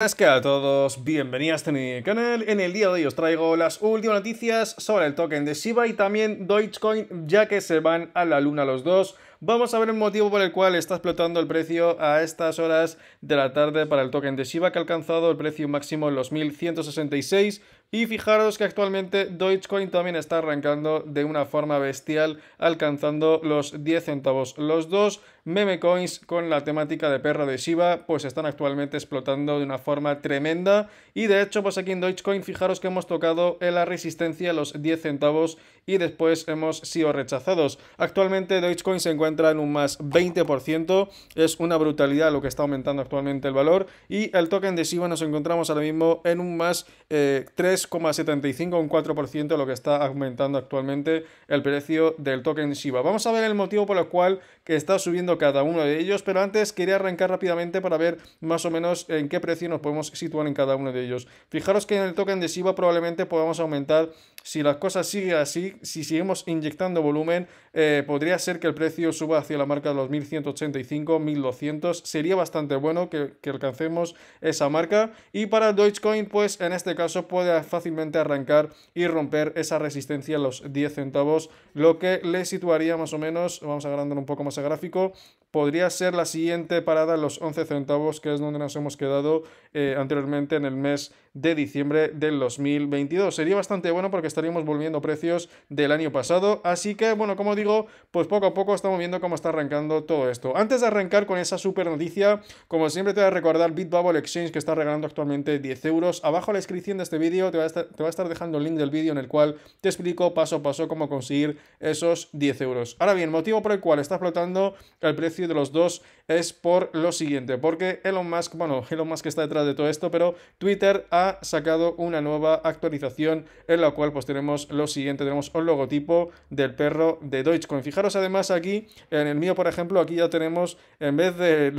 ¡Hola que a todos, bienvenidos a mi canal. En el día de hoy os traigo las últimas noticias sobre el token de Shiba y también Dogecoin, ya que se van a la luna los dos. Vamos a ver el motivo por el cual está explotando el precio a estas horas de la tarde para el token de Shiba, que ha alcanzado el precio máximo en los 1166. Y fijaros que actualmente Dogecoin también está arrancando de una forma bestial, alcanzando los 10 centavos. Los dos meme coins con la temática de perro de Shiba, pues están actualmente explotando de una forma tremenda. Y de hecho, pues aquí en Coin fijaros que hemos tocado en la resistencia los 10 centavos y después hemos sido rechazados. Actualmente Dogecoin se encuentra en un más 20%, es una brutalidad lo que está aumentando actualmente el valor. Y el token de Shiba nos encontramos ahora mismo en un más 3 eh, 3,75 un 4% lo que está aumentando actualmente el precio del token Shiba. Vamos a ver el motivo por el cual que está subiendo cada uno de ellos, pero antes quería arrancar rápidamente para ver más o menos en qué precio nos podemos situar en cada uno de ellos. Fijaros que en el token de Shiba probablemente podamos aumentar si las cosas siguen así, si seguimos inyectando volumen, eh, podría ser que el precio suba hacia la marca de los 1185, 1200. Sería bastante bueno que, alcancemos esa marca. Y para el Dogecoin, pues en este caso puede fácilmente arrancar y romper esa resistencia a los 10 centavos, lo que le situaría más o menos, vamos agrandar un poco más el gráfico, podría ser la siguiente parada en los 11 centavos, que es donde nos hemos quedado eh, anteriormente en el mes de diciembre del 2022. Sería bastante bueno porque estaríamos volviendo precios del año pasado. Así que, bueno, como digo, pues poco a poco estamos viendo cómo está arrancando todo esto. Antes de arrancar con esa super noticia, como siempre te voy a recordar Bitbubble Exchange que está regalando actualmente 10 euros. Abajo en la descripción de este vídeo te, va a estar, dejando el link del vídeo en el cual te explico paso a paso cómo conseguir esos 10 euros. Ahora bien, motivo por el cual está flotando el precio de los dos es por lo siguiente, porque Elon Musk, bueno, Elon Musk está detrás de todo esto, pero Twitter ha sacado una nueva actualización en la cual pues tenemos lo siguiente, tenemos un logotipo del perro de Dogecoin. Fijaros además aquí, en el mío por ejemplo, aquí ya tenemos, en vez de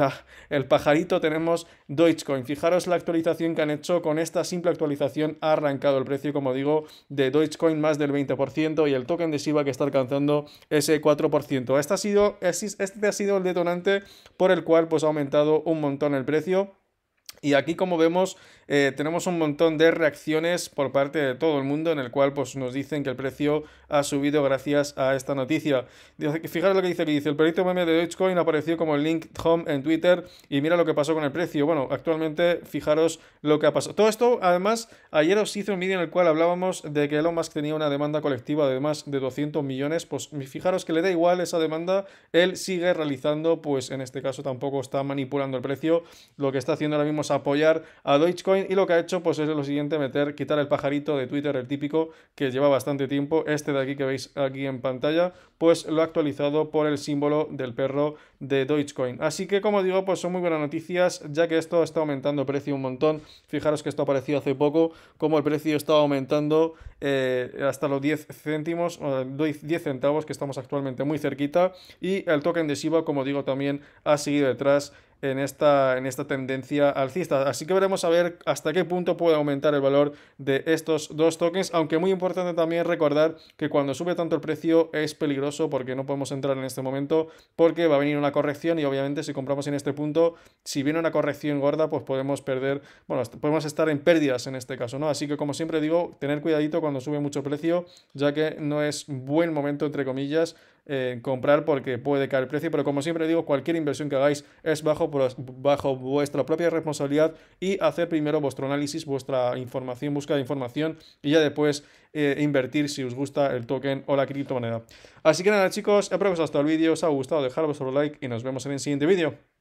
el pajarito tenemos Dogecoin. Fijaros la actualización que han hecho, con esta simple actualización ha arrancado el precio, como digo, de Dogecoin más del 20% y el token de Shiba que está alcanzando ese 4%. Este ha sido, este, este ha sido el detonante por el cual pues ha aumentado un montón el precio y aquí, como vemos, eh, tenemos un montón de reacciones por parte de todo el mundo, en el cual pues, nos dicen que el precio ha subido gracias a esta noticia. Fijaros lo que dice aquí, dice, el proyecto meme de Dogecoin apareció como el link home en Twitter y mira lo que pasó con el precio. Bueno, actualmente, fijaros lo que ha pasado. Todo esto, además, ayer os hice un vídeo en el cual hablábamos de que Elon Musk tenía una demanda colectiva de más de 200 millones, pues fijaros que le da igual esa demanda, él sigue realizando, pues en este caso tampoco está manipulando el precio, lo que está haciendo ahora mismo apoyar a Dogecoin y lo que ha hecho pues es lo siguiente, meter, quitar el pajarito de Twitter, el típico que lleva bastante tiempo, este de aquí que veis aquí en pantalla, pues lo ha actualizado por el símbolo del perro de Dogecoin. Así que como digo, pues son muy buenas noticias, ya que esto está aumentando el precio un montón. Fijaros que esto apareció hace poco, como el precio estaba aumentando eh, hasta los 10 céntimos, o 10 centavos, que estamos actualmente muy cerquita, y el token de Shiba, como digo, también ha seguido detrás en esta, en esta tendencia alcista. Así que veremos a ver hasta qué punto puede aumentar el valor de estos dos tokens, aunque muy importante también recordar que cuando sube tanto el precio es peligroso porque no podemos entrar en este momento porque va a venir una corrección y obviamente si compramos en este punto, si viene una corrección gorda, pues podemos perder, bueno, podemos estar en pérdidas en este caso, ¿no? Así que como siempre digo, tener cuidadito cuando sube mucho precio, ya que no es buen momento, entre comillas, comprar porque puede caer el precio. Pero como siempre digo, cualquier inversión que hagáis es bajo, bajo vuestra propia responsabilidad y hacer primero vuestro análisis, vuestra información, busca de información y ya después eh, invertir si os gusta el token o la criptomoneda. Así que nada chicos, espero que os haya gustado el vídeo, os ha gustado, dejar vuestro like y nos vemos en el siguiente vídeo.